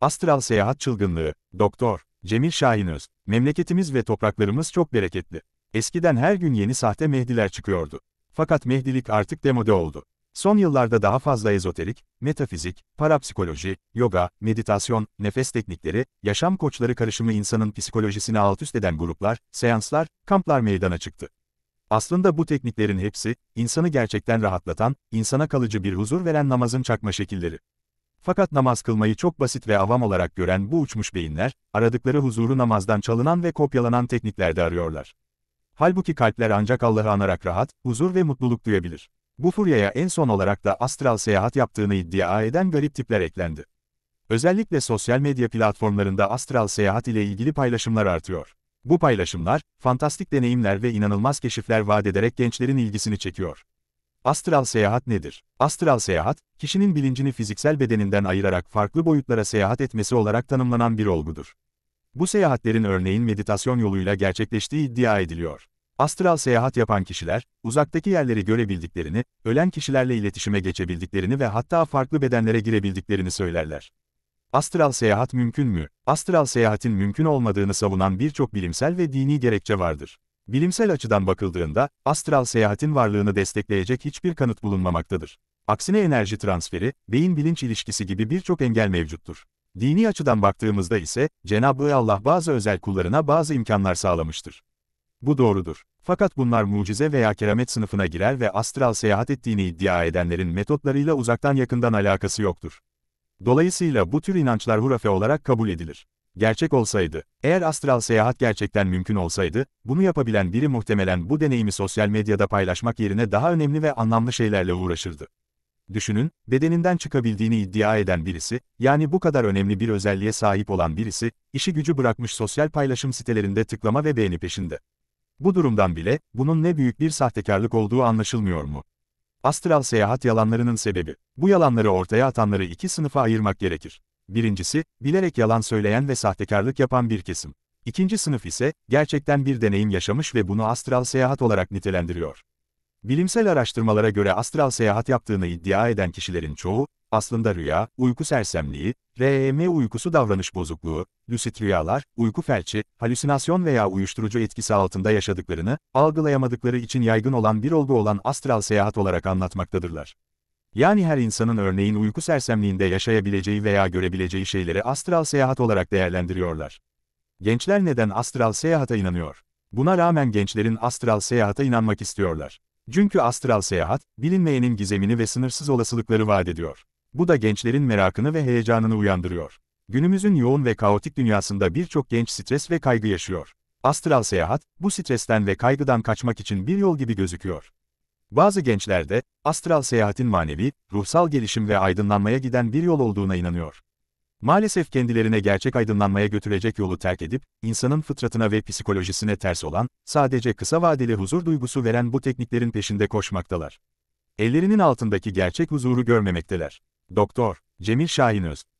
Astral Seyahat Çılgınlığı, Doktor, Cemil Şahinöz, memleketimiz ve topraklarımız çok bereketli. Eskiden her gün yeni sahte mehdiler çıkıyordu. Fakat mehdilik artık demode oldu. Son yıllarda daha fazla ezoterik, metafizik, parapsikoloji, yoga, meditasyon, nefes teknikleri, yaşam koçları karışımı insanın psikolojisini alt üst eden gruplar, seanslar, kamplar meydana çıktı. Aslında bu tekniklerin hepsi, insanı gerçekten rahatlatan, insana kalıcı bir huzur veren namazın çakma şekilleri. Fakat namaz kılmayı çok basit ve avam olarak gören bu uçmuş beyinler, aradıkları huzuru namazdan çalınan ve kopyalanan tekniklerde arıyorlar. Halbuki kalpler ancak Allah'ı anarak rahat, huzur ve mutluluk duyabilir. Bu furyaya en son olarak da astral seyahat yaptığını iddia eden garip tipler eklendi. Özellikle sosyal medya platformlarında astral seyahat ile ilgili paylaşımlar artıyor. Bu paylaşımlar, fantastik deneyimler ve inanılmaz keşifler vaat ederek gençlerin ilgisini çekiyor. Astral seyahat nedir? Astral seyahat, kişinin bilincini fiziksel bedeninden ayırarak farklı boyutlara seyahat etmesi olarak tanımlanan bir olgudur. Bu seyahatlerin örneğin meditasyon yoluyla gerçekleştiği iddia ediliyor. Astral seyahat yapan kişiler, uzaktaki yerleri görebildiklerini, ölen kişilerle iletişime geçebildiklerini ve hatta farklı bedenlere girebildiklerini söylerler. Astral seyahat mümkün mü? Astral seyahatin mümkün olmadığını savunan birçok bilimsel ve dini gerekçe vardır. Bilimsel açıdan bakıldığında, astral seyahatin varlığını destekleyecek hiçbir kanıt bulunmamaktadır. Aksine enerji transferi, beyin-bilinç ilişkisi gibi birçok engel mevcuttur. Dini açıdan baktığımızda ise, Cenab-ı Allah bazı özel kullarına bazı imkanlar sağlamıştır. Bu doğrudur. Fakat bunlar mucize veya keramet sınıfına girer ve astral seyahat ettiğini iddia edenlerin metotlarıyla uzaktan yakından alakası yoktur. Dolayısıyla bu tür inançlar hurafe olarak kabul edilir. Gerçek olsaydı, eğer astral seyahat gerçekten mümkün olsaydı, bunu yapabilen biri muhtemelen bu deneyimi sosyal medyada paylaşmak yerine daha önemli ve anlamlı şeylerle uğraşırdı. Düşünün, bedeninden çıkabildiğini iddia eden birisi, yani bu kadar önemli bir özelliğe sahip olan birisi, işi gücü bırakmış sosyal paylaşım sitelerinde tıklama ve beğeni peşinde. Bu durumdan bile, bunun ne büyük bir sahtekarlık olduğu anlaşılmıyor mu? Astral seyahat yalanlarının sebebi. Bu yalanları ortaya atanları iki sınıfa ayırmak gerekir. Birincisi, bilerek yalan söyleyen ve sahtekarlık yapan bir kesim. İkinci sınıf ise, gerçekten bir deneyim yaşamış ve bunu astral seyahat olarak nitelendiriyor. Bilimsel araştırmalara göre astral seyahat yaptığını iddia eden kişilerin çoğu, aslında rüya, uyku sersemliği, REM uykusu davranış bozukluğu, lucid rüyalar, uyku felci, halüsinasyon veya uyuşturucu etkisi altında yaşadıklarını, algılayamadıkları için yaygın olan bir olgu olan astral seyahat olarak anlatmaktadırlar. Yani her insanın örneğin uyku sersemliğinde yaşayabileceği veya görebileceği şeyleri astral seyahat olarak değerlendiriyorlar. Gençler neden astral seyahata inanıyor? Buna rağmen gençlerin astral seyahata inanmak istiyorlar. Çünkü astral seyahat, bilinmeyenin gizemini ve sınırsız olasılıkları vaat ediyor. Bu da gençlerin merakını ve heyecanını uyandırıyor. Günümüzün yoğun ve kaotik dünyasında birçok genç stres ve kaygı yaşıyor. Astral seyahat, bu stresten ve kaygıdan kaçmak için bir yol gibi gözüküyor. Bazı gençler de, astral seyahatin manevi, ruhsal gelişim ve aydınlanmaya giden bir yol olduğuna inanıyor. Maalesef kendilerine gerçek aydınlanmaya götürecek yolu terk edip, insanın fıtratına ve psikolojisine ters olan, sadece kısa vadeli huzur duygusu veren bu tekniklerin peşinde koşmaktalar. Ellerinin altındaki gerçek huzuru görmemekteler. Doktor Cemil Şahinöz